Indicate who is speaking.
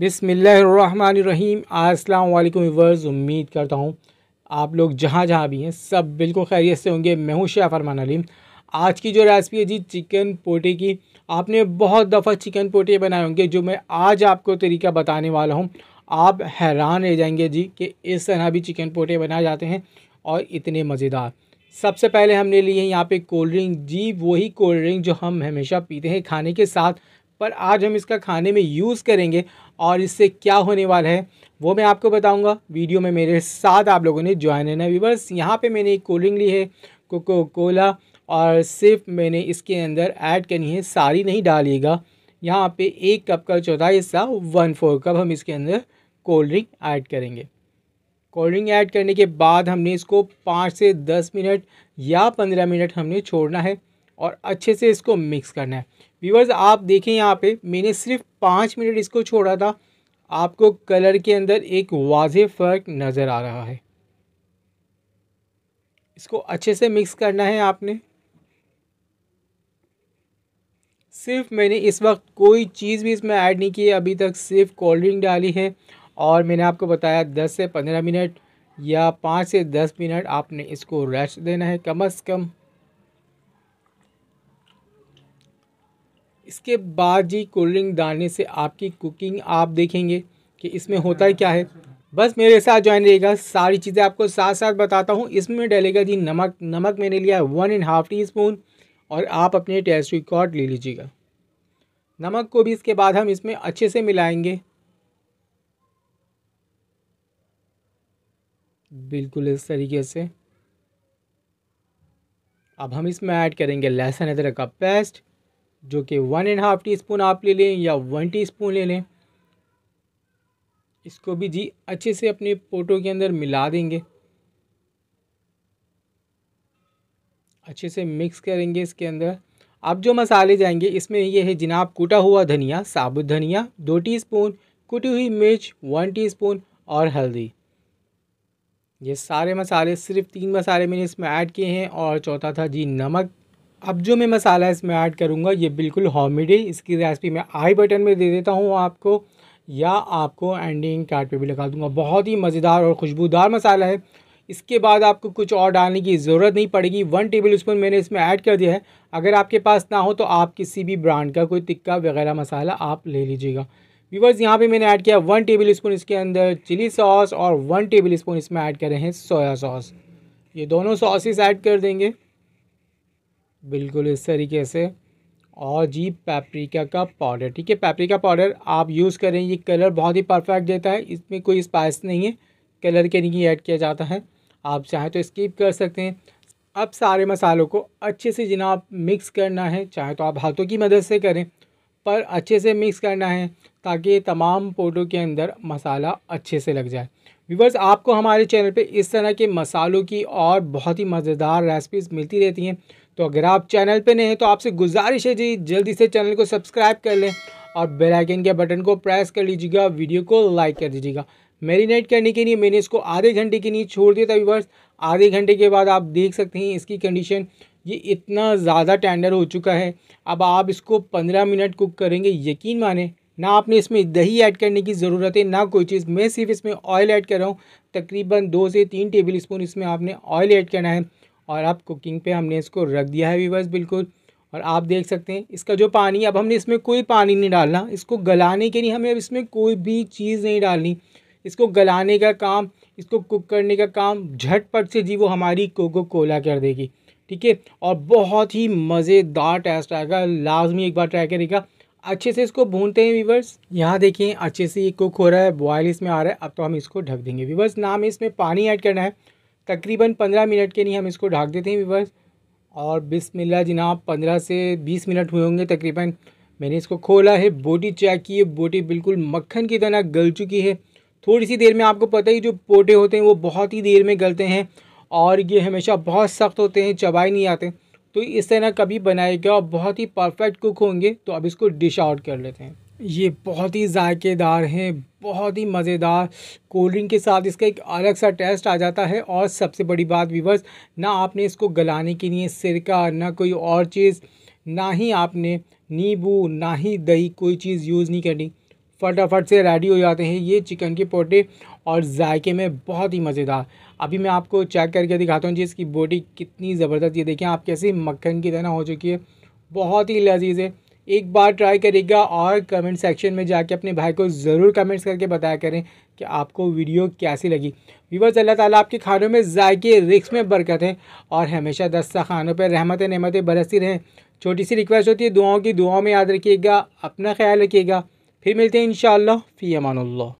Speaker 1: बिसमीम अस्सलाम वालेकुम उम्मीद करता हूँ आप लोग जहाँ जहाँ भी हैं सब बिल्कुल खैरियत से होंगे मैं हूँ शाह फरमान अलीम आज की जो रेसिपी है जी चिकन पोटे की आपने बहुत दफ़ा चिकन पोटे बनाए होंगे जो मैं आज आपको तरीका बताने वाला हूँ आप हैरान रह जाएंगे जी कि इस तरह भी चिकन पोटे बनाए जाते हैं और इतने मज़ेदार सबसे पहले हमने लिए यहाँ पे कोल्ड ड्रिंक जी वही कोल्ड ड्रिंक जो हम हमेशा पीते हैं खाने के साथ पर आज हम इसका खाने में यूज़ करेंगे और इससे क्या होने वाला है वो मैं आपको बताऊंगा वीडियो में मेरे साथ आप लोगों ने ज्वाइन है ना वीवर्स यहाँ पे मैंने एक कोल्ड ड्रिंक ली है कोको कोला और सिर्फ मैंने इसके अंदर ऐड करनी है सारी नहीं डालिएगा यहाँ पे एक कप का चौथाई हिस्सा वन फोर कप हम इसके अंदर कोल्ड ड्रिंक ऐड करेंगे कोल्ड ड्रिंक ऐड करने के बाद हमने इसको पाँच से दस मिनट या पंद्रह मिनट हमने छोड़ना है और अच्छे से इसको मिक्स करना है व्यूवर्स आप देखें यहाँ पे मैंने सिर्फ पाँच मिनट इसको छोड़ा था आपको कलर के अंदर एक वाज फ़र्क नज़र आ रहा है इसको अच्छे से मिक्स करना है आपने सिर्फ मैंने इस वक्त कोई चीज़ भी इसमें ऐड नहीं की है अभी तक सिर्फ कोल्ड ड्रिंक डाली है और मैंने आपको बताया दस से पंद्रह मिनट या पाँच से दस मिनट आपने इसको रेस्ट देना है कम अज़ कम इसके बाद जी कोल्ड ड्रिंक डालने से आपकी कुकिंग आप देखेंगे कि इसमें होता है क्या है बस मेरे साथ ज्वाइन रहिएगा सारी चीज़ें आपको साथ साथ बताता हूँ इसमें डलेगा जी नमक नमक मैंने लिया है one and half teaspoon और आप अपने टेस्ट रिकॉर्ड ले लीजिएगा नमक को भी इसके बाद हम इसमें अच्छे से मिलाएंगे बिल्कुल इस तरीके से अब हम इसमें ऐड करेंगे लहसुन अदरक का पेस्ट जो कि one and half teaspoon आप ले लें या वन टी स्पून ले लें इसको भी जी अच्छे से अपने पोटो के अंदर मिला देंगे अच्छे से मिक्स करेंगे इसके अंदर अब जो मसाले जाएंगे इसमें ये है जनाब कुटा हुआ धनिया साबुत धनिया दो टीस्पून कुटी हुई मिर्च वन टीस्पून और हल्दी ये सारे मसाले सिर्फ तीन मसाले मैंने इसमें ऐड किए हैं और चौथा था जी नमक अब जो मैं मसाला इसमें ऐड करूँगा ये बिल्कुल होममेड है इसकी रेसिपी मैं आई बटन में दे देता हूँ आपको या आपको एंडिंग कार्ड पे भी लगा दूँगा बहुत ही मज़ेदार और खुशबूदार मसाला है इसके बाद आपको कुछ और डालने की ज़रूरत नहीं पड़ेगी वन टेबल स्पून मैंने इसमें ऐड कर दिया है अगर आपके पास ना हो तो आप किसी भी ब्रांड का कोई टिक्का वगैरह मसाला आप ले लीजिएगा व्यूवर्स यहाँ पे मैंने ऐड किया वन टेबल स्पून इसके अंदर चिली सॉस और वन टेबल स्पून इसमें ऐड कर रहे हैं सोया सॉस ये दोनों सॉसेस ऐड कर देंगे बिल्कुल इस तरीके से और जी पैप्रिका का पाउडर ठीक है पैप्रिका पाउडर आप यूज़ करें ये कलर बहुत ही परफेक्ट देता है इसमें कोई स्पाइस नहीं है कलर के लिए ऐड किया जाता है आप चाहे तो स्किप कर सकते हैं अब सारे मसालों को अच्छे से जिना मिक्स करना है चाहे तो आप हाथों की मदद से करें पर अच्छे से मिक्स करना है ताकि तमाम पोटों के अंदर मसाला अच्छे से लग जाए व्यूवर्स आपको हमारे चैनल पे इस तरह के मसालों की और बहुत ही मज़ेदार रेसिपीज़ मिलती रहती हैं तो अगर आप चैनल पे नए हैं तो आपसे गुजारिश है जी जल्दी से चैनल को सब्सक्राइब कर लें और बेल आइकन के बटन को प्रेस कर लीजिएगा वीडियो को लाइक कर दीजिएगा मैरिनेट करने के लिए मैंने इसको आधे घंटे के लिए छोड़ दिया था व्यवर्स आधे घंटे के बाद आप देख सकते हैं इसकी कंडीशन ये इतना ज़्यादा टेंडर हो चुका है अब आप इसको पंद्रह मिनट कुक करेंगे यकीन माने ना आपने इसमें दही ऐड करने की ज़रूरत है ना कोई चीज़ मैं सिर्फ इसमें ऑयल ऐड कर रहा हूँ तकरीबन दो से तीन टेबल स्पून इसमें आपने ऑयल ऐड करना है और आप कुकिंग पे हमने इसको रख दिया है वीवर्स बिल्कुल और आप देख सकते हैं इसका जो पानी अब हमने इसमें कोई पानी नहीं डालना इसको गलाने के लिए हमें अब इसमें कोई भी चीज़ नहीं डालनी इसको गलाने का काम इसको कुक करने का काम झटपट से जी वो हमारी कोको कोला कर देगी ठीक है और बहुत ही मज़ेदार टेस्ट आएगा लाजमी एक बार ट्राई करेगा अच्छे से इसको भूनते हैं वीवर्स यहाँ देखिए अच्छे से ये कुक हो रहा है बॉयल इसमें आ रहा है अब तो हम इसको ढक देंगे वीवर्स नाम इसमें पानी ऐड करना है तकरीबन पंद्रह मिनट के लिए हम इसको ढाक देते हैं बस और बिस्मिल्लाह जनाब पंद्रह से बीस मिनट हुए होंगे तकरीबन मैंने इसको खोला है बोटी चेक की है बोटी बिल्कुल मक्खन की तरह गल चुकी है थोड़ी सी देर में आपको पता ही जो पोटे होते हैं वो बहुत ही देर में गलते हैं और ये हमेशा बहुत सख्त होते हैं चबाए नहीं आते तो इस तरह कभी बनाएगा और बहुत ही परफेक्ट कुक होंगे तो अब इसको डिश आउट कर लेते हैं ये बहुत ही जायकेदार हैं बहुत ही मज़ेदार कोल्ड ड्रिंक के साथ इसका एक अलग सा टेस्ट आ जाता है और सबसे बड़ी बात विवर्स ना आपने इसको गलाने के लिए सिरका ना कोई और चीज़ ना ही आपने नींबू ना ही दही कोई चीज़ यूज़ नहीं करनी फटाफट से रेडी हो जाते हैं ये चिकन के पोटे और जायके में बहुत ही मज़ेदार अभी मैं आपको चेक करके दिखाता हूँ जी इसकी बॉडी कितनी ज़बरदस्त ये देखें आप कैसे मक्खन की तरह हो चुकी है बहुत ही लजीज है एक बार ट्राई करिएगा और कमेंट सेक्शन में जाके अपने भाई को ज़रूर कमेंट्स करके बताया करें कि आपको वीडियो कैसी लगी वीवर्स अल्लाह ताला आपके खानों में जायके रिक्स में बरकत है और हमेशा दस्ता खानों पर रहमत नमतें बरसती रहें छोटी सी रिक्वेस्ट होती है दुआओं की दुआओं में याद रखिएगा अपना ख्याल रखिएगा फिर मिलते हैं इन फी अमानल्ला